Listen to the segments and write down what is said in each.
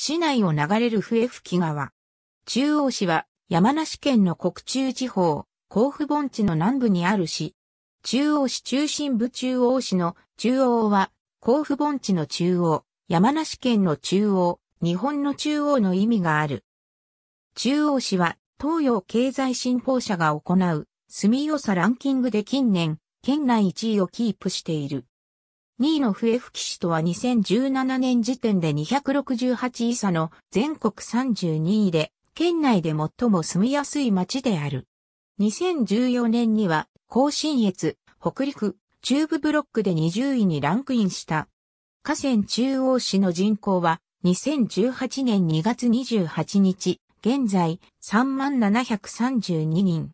市内を流れる笛吹川。中央市は山梨県の国中地方、甲府盆地の南部にある市。中央市中心部中央市の中央は甲府盆地の中央、山梨県の中央、日本の中央の意味がある。中央市は東洋経済新報社が行う住みよさランキングで近年、県内1位をキープしている。2位の笛吹市とは2017年時点で268位差の全国32位で、県内で最も住みやすい町である。2014年には、甲信越、北陸、中部ブロックで20位にランクインした。河川中央市の人口は、2018年2月28日、現在3732人。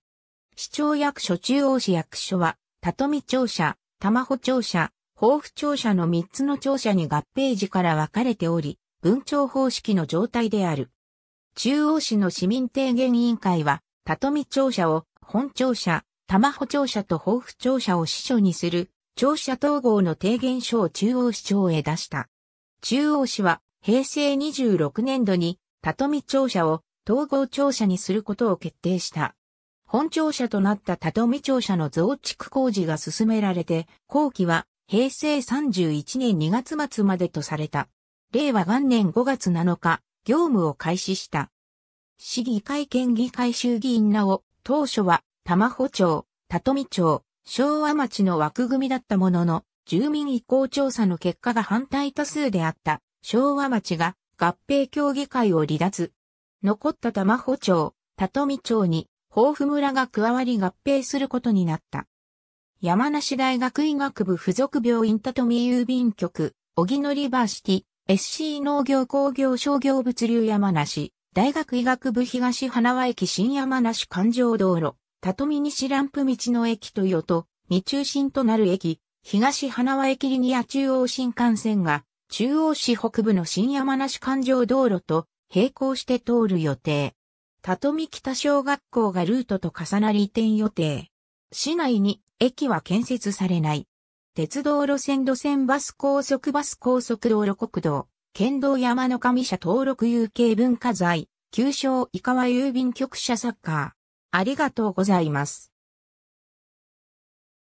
市庁役所中央市役所は、里見庁舎、玉穂庁舎、豊府庁舎の3つの庁舎に合併時から分かれており、文庁方式の状態である。中央市の市民提言委員会は、里見庁舎を本庁舎、玉穂庁舎と豊富庁舎を支所にする、庁舎統合の提言書を中央市長へ出した。中央市は、平成26年度に、里見庁舎を統合庁舎にすることを決定した。本庁舎となった里見庁舎の増築工事が進められて、後期は平成31年2月末までとされた。令和元年5月7日、業務を開始した。市議会県議会衆議院らを、当初は、玉穂町、里見町、昭和町の枠組みだったものの、住民意向調査の結果が反対多数であった、昭和町が合併協議会を離脱。残った玉穂町、里見町に、豊富村が加わり合併することになった。山梨大学医学部附属病院畳郵便局、小木のリバーシティ、SC 農業工業商業物流山梨、大学医学部東花輪駅新山梨環状道路、畳西ランプ道の駅とうと、未中心となる駅、東花輪駅リニア中央新幹線が、中央市北部の新山梨環状道路と並行して通る予定。とみ北小学校がルートと重なり移転予定。市内に駅は建設されない。鉄道路線路線バス高速バス高速道路国道、県道山の上社登録有形文化財、旧称井川郵便局社サッカー。ありがとうございます。